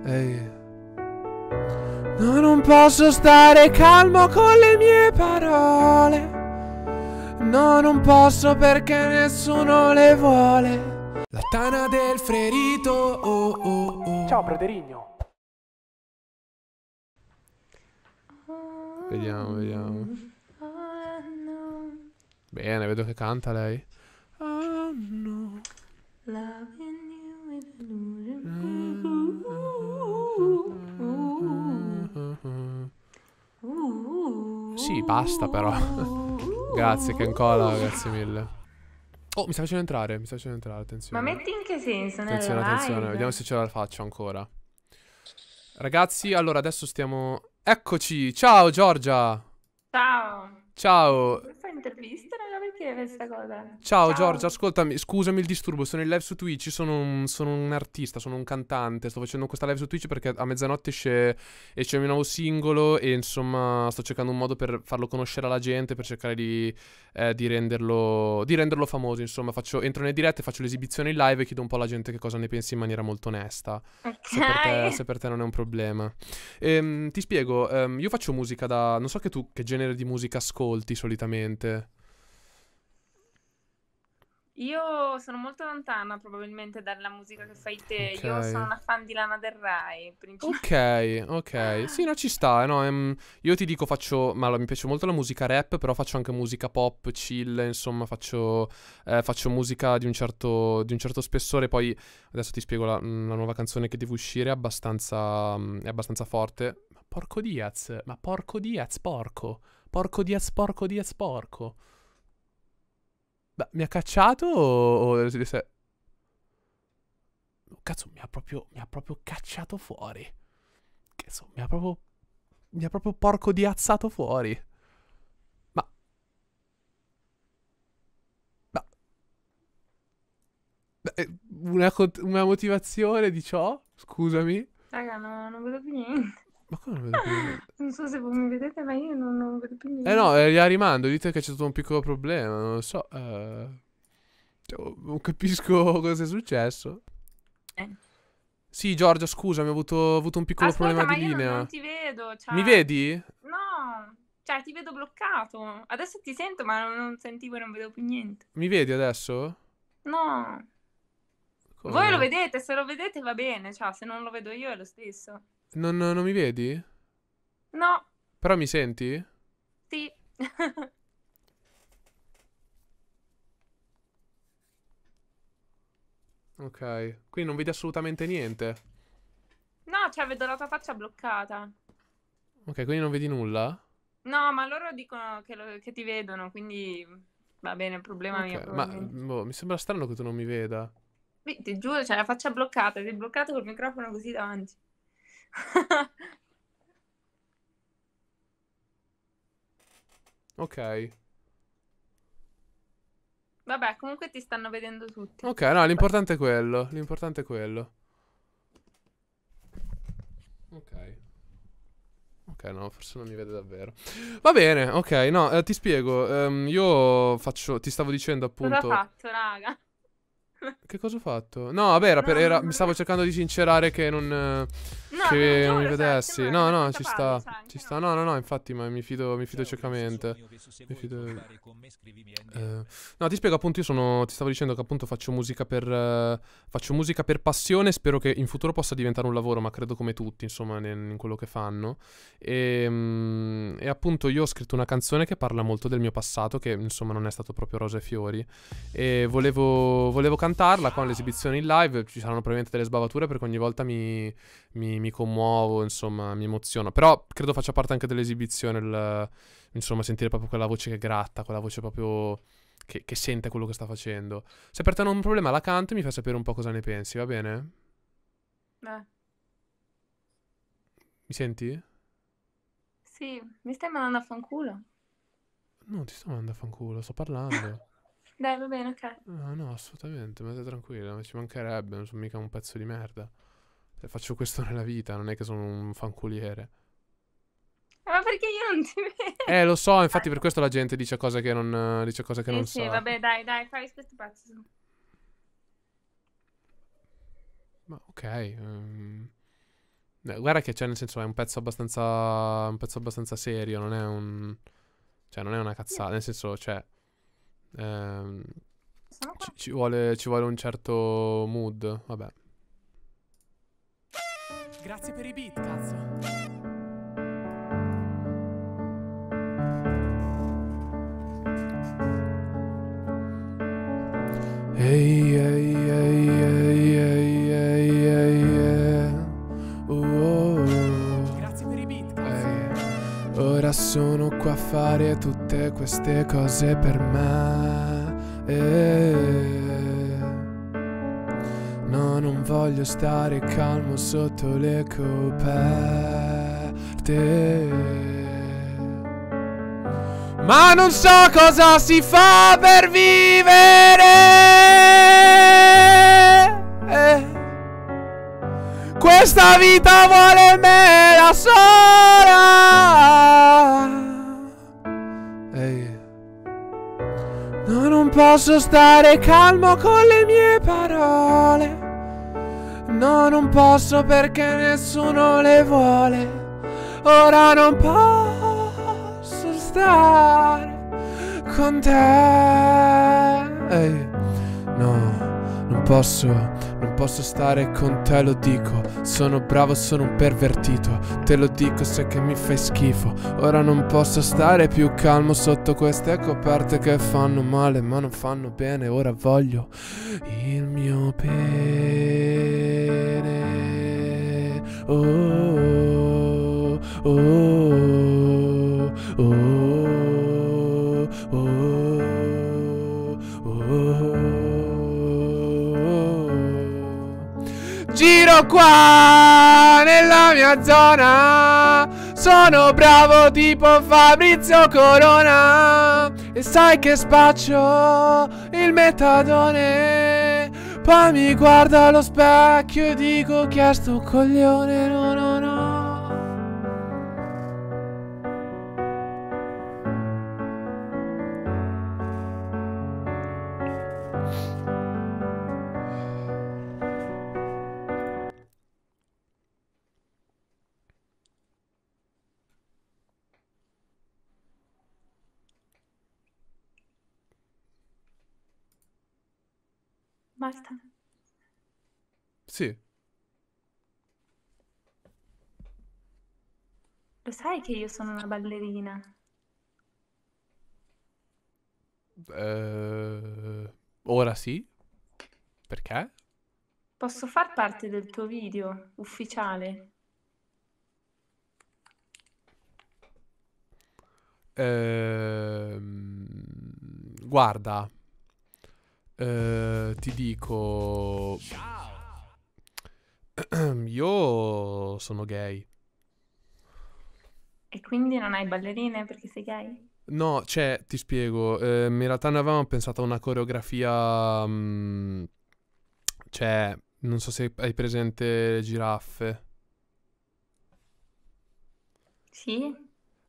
Ehi. No, non posso stare calmo con le mie parole. No, non posso perché nessuno le vuole. La tana del ferito. Oh, oh, oh. Ciao, Broderigno. Vediamo, vediamo. Bene, vedo che canta lei. Oh no. Loving you with Sì, basta però. grazie, che ancora, grazie mille. Oh, mi sta facendo entrare, mi sta facendo entrare, attenzione. Ma metti in che senso? Attenzione, attenzione, live? vediamo se ce la faccio ancora. Ragazzi, allora adesso stiamo... Eccoci, ciao Giorgia! Ciao! Ciao! Fai interviste? perché questa cosa? Ciao, Ciao. Giorgio, ascoltami, scusami il disturbo, sono in live su Twitch, sono un, sono un, artista, sono un cantante, sto facendo questa live su Twitch perché a mezzanotte esce, esce il mio nuovo singolo e insomma sto cercando un modo per farlo conoscere alla gente, per cercare di, eh, di, renderlo, di renderlo, famoso, insomma faccio, entro nelle dirette, faccio l'esibizione in live e chiedo un po' alla gente che cosa ne pensi in maniera molto onesta, okay. se, per te, se, per te, non è un problema. Ehm, ti spiego, ehm, io faccio musica da... non so che tu che genere di musica ascolti solitamente. Io sono molto lontana probabilmente dalla musica che fai te. Okay. Io sono una fan di Lana Del Rai. Ok, ok. Ah. Sì, no, ci sta. No? Um, io ti dico, faccio. Ma allora, mi piace molto la musica rap, però faccio anche musica pop, chill. Insomma, faccio, eh, faccio musica di un, certo, di un, certo, spessore. Poi adesso ti spiego la, mm, la nuova canzone che devo uscire. È abbastanza, mm, è abbastanza forte. Ma porco Diaz, ma porco Diaz, porco. Porco Diaz, porco Diaz, porco. Beh, mi ha cacciato o... Cazzo, mi ha proprio, mi ha proprio cacciato fuori. Cazzo, mi ha proprio... Mi ha proprio porco diazzato fuori. Ma... Ma... Eh, una, una motivazione di ciò? Scusami. Raga, no, non vedo più niente. Ma come non vedo più niente? Non so se voi mi vedete, ma io non, non vedo più eh niente. Eh no, eh, la rimando, dite che c'è stato un piccolo problema, non lo so. eh. Cioè, oh, non capisco cosa è successo. Eh. Sì, Giorgia, scusami, ho avuto, avuto un piccolo Ascolta, problema ma di io ma io non ti vedo. Cioè... Mi vedi? No, cioè ti vedo bloccato. Adesso ti sento, ma non, non sentivo e non vedo più niente. Mi vedi adesso? No. Come? Voi lo vedete, se lo vedete va bene, cioè se non lo vedo io è lo stesso. Non, non mi vedi? No. Però mi senti? Sì. ok, quindi non vedi assolutamente niente. No, cioè vedo la tua faccia bloccata. Ok, quindi non vedi nulla? No, ma loro dicono che, lo, che ti vedono, quindi va bene, problema okay, mio. Ma boh, mi sembra strano che tu non mi veda. Ti giuro, c'è cioè, la faccia bloccata, sei bloccato col microfono così davanti. ok. Vabbè, comunque ti stanno vedendo tutti. Ok, no, l'importante è quello. L'importante è quello. Ok. Ok, no, forse non mi vede davvero. Va bene, ok, no, eh, ti spiego. Um, io faccio, ti stavo dicendo appunto... Cosa ho fatto, raga? che cosa ho fatto? No, vabbè, era per, era, mi stavo cercando di sincerare che non... Eh, no, no, che mi vedessi. No, no, ci sta. Anche, ci cioè. sta. No, no, no, infatti, ma mi fido, mi fido ciecamente. Mi fido... Eh, no, ti spiego appunto, io sono... Ti stavo dicendo che appunto faccio musica per... Eh, faccio musica per passione, spero che in futuro possa diventare un lavoro, ma credo come tutti, insomma, in, in quello che fanno. E, ehm, mh, e, appunto io ho scritto una canzone che parla molto del mio passato, che insomma non è stato proprio rose e fiori. E volevo, volevo cantarla con l'esibizione in live, ci saranno probabilmente delle sbavature perché ogni volta mi, mi, mi, commuovo, insomma, mi emoziono. Però credo faccia parte anche dell'esibizione, il, insomma, sentire proprio quella voce che gratta, quella voce proprio che, che sente quello che sta facendo. Se per te non è un problema la canto, mi fai sapere un po' cosa ne pensi, va bene? Beh. Mi senti? Sì, mi stai mandando a fanculo. Non ti sto mandando a fanculo, sto parlando. Dai, va bene, ok. No, ah, no, assolutamente, ma stai tranquilla, ci mancherebbe, non sono mica un pezzo di merda. Eh, faccio questo nella vita, non è che sono un fanculiere. Eh, ma perché io non ti vedo? Eh, lo so, infatti per questo la gente dice cose che non, dice cose che sì, non sì, sa. Sì, vabbè, dai, dai, fai questo pezzo. Ma ok. Um... guarda che c'è, nel senso, è un pezzo abbastanza, un pezzo abbastanza serio, non è un... Cioè, non è una cazzata, nel senso, cioè... Ehm, ci, ci, vuole, ci vuole un certo mood, vabbè. Grazie per i beat, cazzo. Ehi, ehi, ehi, ehi, ehi, ehi, ehi, ehi. Oh, oh, oh. Grazie per i beat, cazzo. Ora sono qua a fare tutte queste cose per me. Ehi voglio stare calmo sotto le coperte. Ma non so cosa si fa per vivere. Questa vita vuole me la sola. Ehi. No, non posso stare calmo con le mie parole. No, non posso perché nessuno le vuole. Ora non posso stare con te. Ehi, no, non posso posso stare con te lo dico Sono bravo, sono un pervertito Te lo dico, sai che mi fai schifo Ora non posso stare più calmo sotto queste coperte che fanno male Ma non fanno bene, ora voglio il mio bene. oh, oh, oh, oh. giro qua nella mia zona Sono bravo tipo Fabrizio Corona E sai che spaccio il metadone Poi mi guardo allo specchio e dico chi è sto coglione No no no Malta. Sì. Lo sai che io sono una ballerina? Eh, ora sì? Perché? Posso far parte del tuo video ufficiale? Eh, guarda, eh, ti dico... Io sono gay. E quindi non hai ballerine perché sei gay? No, cioè, ti spiego, eh, in realtà noi avevamo pensato a una coreografia... Mh, mm, cioè, non so se hai presente giraffe. Sì.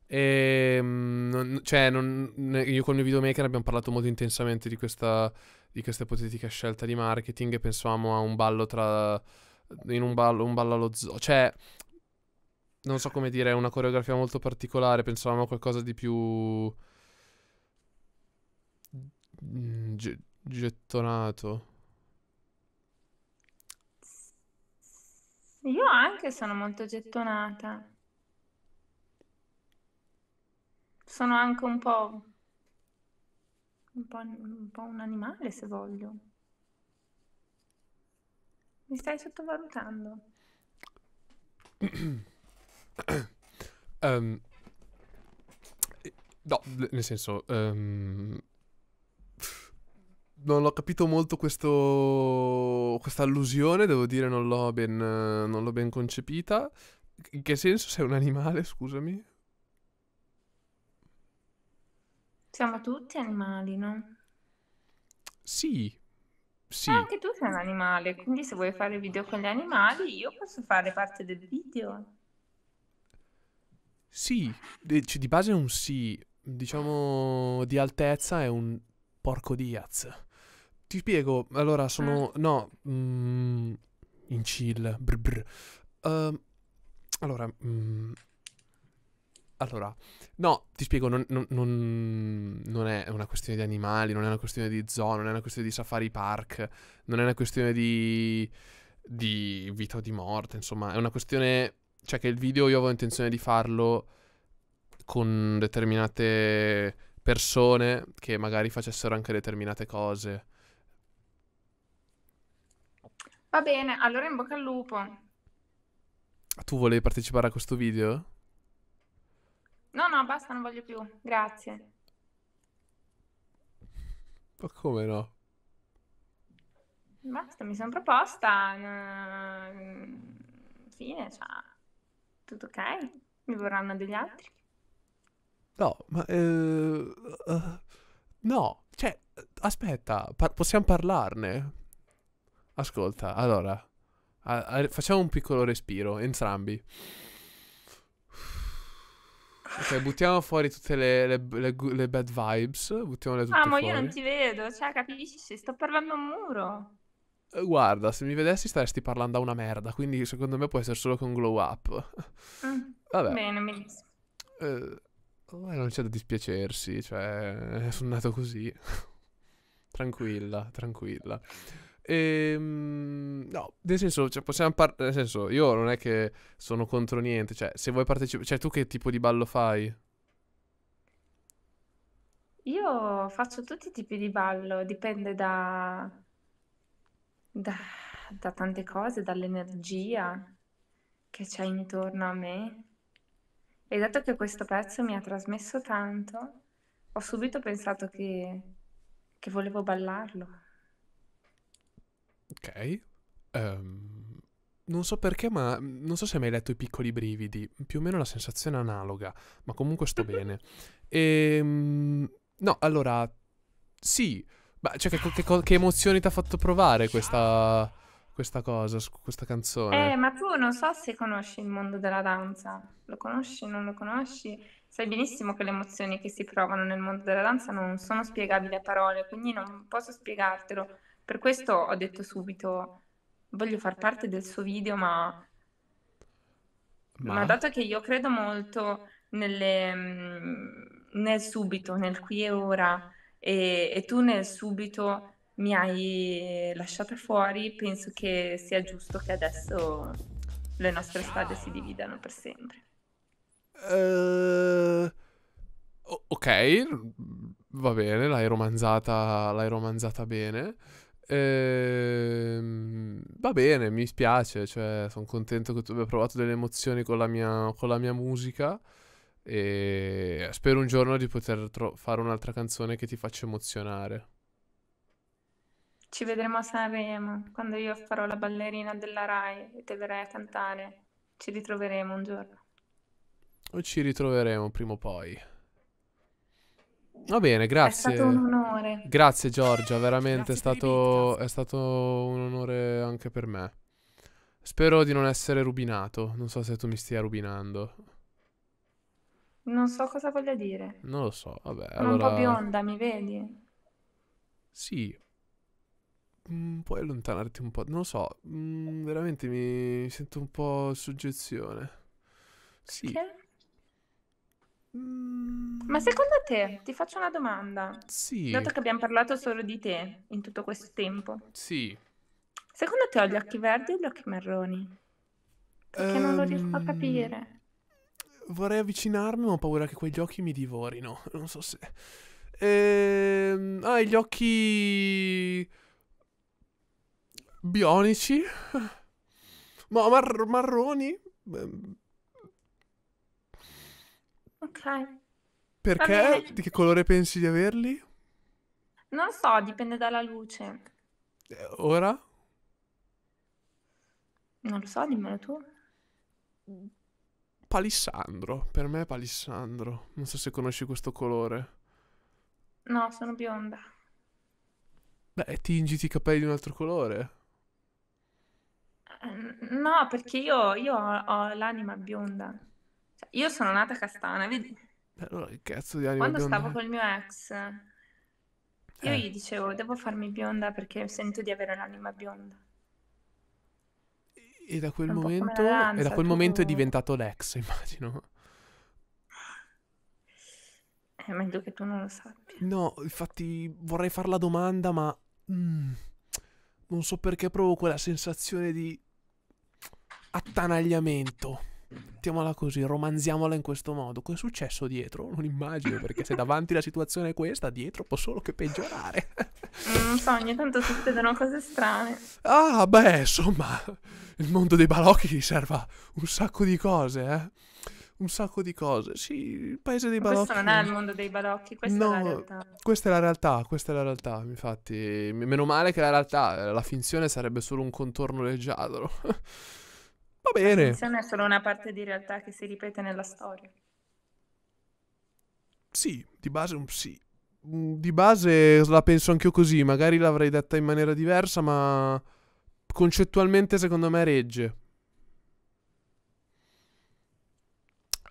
E, ehm, mh, cioè, non, io con il videomaker abbiamo parlato molto intensamente di questa di questa ipotetica scelta di marketing e pensavamo a un ballo tra... in un ballo, un ballo allo zoo, cioè... Non so come dire, è una coreografia molto particolare, pensavamo a qualcosa di più... Mm, G- gettonato. Io anche sono molto gettonata. Sono anche un po' un po', un po' un animale se voglio. Mi stai sottovalutando. um, no, nel senso... Um, non ho capito molto questo, questa allusione, devo dire non l'ho ben, ben, concepita. In che senso sei un animale, scusami? Siamo tutti animali, no? Sì, sì. Ma anche tu sei un animale, quindi se vuoi fare video con gli animali, io posso fare parte del video. Sì, di, di base è un sì, diciamo di altezza è un porco Diaz. Ti spiego, allora sono... Mm. no, mm, in chill, brr brr. Uh, allora... Mm, allora, no, ti spiego, non, non, non, è una questione di animali, non è una questione di zoo, non è una questione di safari park, non è una questione di, di vita o di morte, insomma, è una questione... Cioè che il video io avevo intenzione di farlo con determinate persone che magari facessero anche determinate cose. Va bene, allora in bocca al lupo. Tu volevi partecipare a questo video? No, no, basta, non voglio più. Grazie. Ma come no? Basta, mi sono proposta. Fine, cioè, tutto ok? Mi vorranno degli altri? No, ma... Eh, uh, no, cioè, aspetta, par possiamo parlarne? Ascolta, allora, facciamo un piccolo respiro, entrambi. Ok, buttiamo fuori tutte le, le, le, le bad vibes. Buttiamole tutte ah, ma fuori. io non ti vedo, cioè, capisci? Sto parlando a un muro. Eh, guarda, se mi vedessi staresti parlando a una merda, quindi secondo me può essere solo con glow up. Mm. Vabbè. Bene, mi dispiace. Eh, non c'è da dispiacersi, cioè, eh, sono nato così. tranquilla, tranquilla. Ehm No, nel senso, cioè, possiamo par- nel senso, io non è che sono contro niente, cioè, se vuoi partecipare, cioè, tu che tipo di ballo fai? Io faccio tutti i tipi di ballo, dipende da, da, da tante cose, dall'energia che c'è intorno a me. E dato che questo pezzo mi ha trasmesso tanto, ho subito pensato che, che volevo ballarlo. Ok. Um, non so perché, ma non so se hai mai letto I piccoli brividi, più o meno la sensazione analoga, ma comunque sto bene. E, ehm, no, allora, sì, ma cioè, che, che, che emozioni ti ha fatto provare questa, questa cosa, questa canzone? Eh, ma tu non so se conosci il mondo della danza, lo conosci, non lo conosci? Sai benissimo che le emozioni che si provano nel mondo della danza non sono spiegabili a parole, quindi non posso spiegartelo. Per questo ho detto subito voglio far parte del suo video, ma, ma... ma dato che io credo molto nelle, mhmm, nel subito, nel qui e ora, e, e tu nel subito mi hai lasciata fuori, penso che sia giusto che adesso le nostre strade si dividano per sempre. Uh, ok, va bene, l'hai romanzata, l'hai romanzata bene. Ehm, va bene, mi spiace, cioè, sono contento che tu abbia provato delle emozioni con la mia, con la mia musica e spero un giorno di poter tro- fare un'altra canzone che ti faccia emozionare. Ci vedremo a Sanremo, quando io farò la ballerina della RAI e te verrai a cantare. Ci ritroveremo un giorno. O ci ritroveremo prima o poi. Va bene, grazie. È stato un onore. Grazie Giorgia, veramente grazie è, stato, è stato un onore anche per me. Spero di non essere rubinato. Non so se tu mi stia rubinando. Non so cosa voglia dire. Non lo so, vabbè. Sono allora... un po' bionda, mi vedi? Sì. Mm, puoi allontanarti un po'. Non lo so. Mm, veramente mi sento un po' soggezione. Sì. Perché? Mm. Ma secondo te, ti faccio una domanda. Sì. Dato che abbiamo parlato solo di te in tutto questo tempo. Sì. Secondo te ho gli occhi verdi o gli occhi marroni? Perché um, non lo ehm, riesco a capire. Vorrei avvicinarmi, ma ho paura che quegli occhi mi divorino. Non so se... Ehm, ah, gli occhi... Bionici? Ma mar- marroni? Ok. Perché? Di che colore pensi di averli? Non so, dipende dalla luce. Eh, ora? Non lo so, dimmelo tu. Palissandro. Per me è palissandro. Non so se conosci questo colore. No, sono bionda. Beh, tingiti i capelli di un altro colore. Ehm, no, perché io, io ho, ho l'anima bionda. Io sono nata castana, vedi? allora, che cazzo di anima Quando bionda stavo col mio ex, io Eh, gli dicevo, devo farmi bionda perché sento di avere l'anima bionda. e da quel momento, e da quel momento è diventato l'ex, immagino. Eh, è meglio che tu non lo sappia. No, infatti vorrei fare la domanda, ma mm, non so perché provo quella sensazione di attanagliamento mettiamola così, romanziamola in questo modo. Cosa è successo dietro? Non immagino, perché se davanti la situazione è questa, dietro può solo che peggiorare. non so, ogni tanto succedono cose strane. Ah, beh, insomma, il mondo dei balocchi ti serva un sacco di cose, eh un sacco di cose. Sì, il paese dei balocchi. Questo non è il mondo dei balocchi, questa no, è la realtà. Questa è la realtà, questa è la realtà. Infatti, meno male che la realtà, la finzione sarebbe solo un contorno leggiadro. Va bene. La finzione è solo una parte di realtà che si ripete nella storia. Sì, di base un sì. Mm, di base la penso anch'io così, magari l'avrei detta in maniera diversa, ma concettualmente secondo me regge.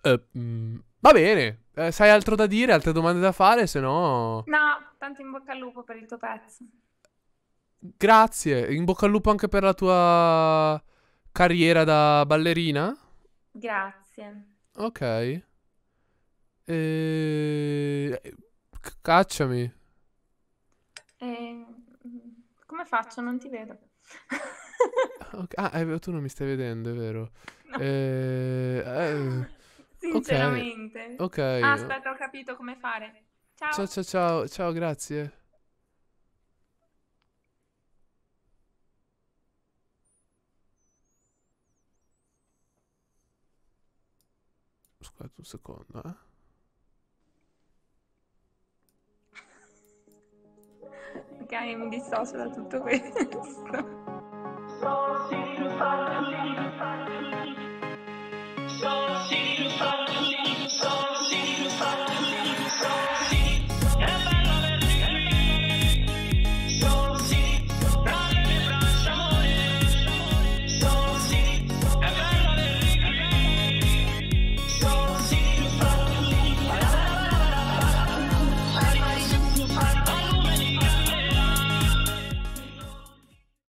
Uh, va bene, eh, sai altro da dire, altre domande da fare, se no... No, tanto in bocca al lupo per il tuo pezzo. Grazie, in bocca al lupo anche per la tua Carriera da ballerina? Grazie. Ok. E... Cacciami. E... Mm, come faccio? Non ti vedo. okay. Ah, eh, tu non mi stai vedendo, è vero. No. E... Eh, Sinceramente. Ok. okay. Ah, aspetta, ho capito come fare. Ciao. Ciao, ciao, ciao, ciao grazie. aspetta un secondo, eh. Perché mi dissocio da tutto questo.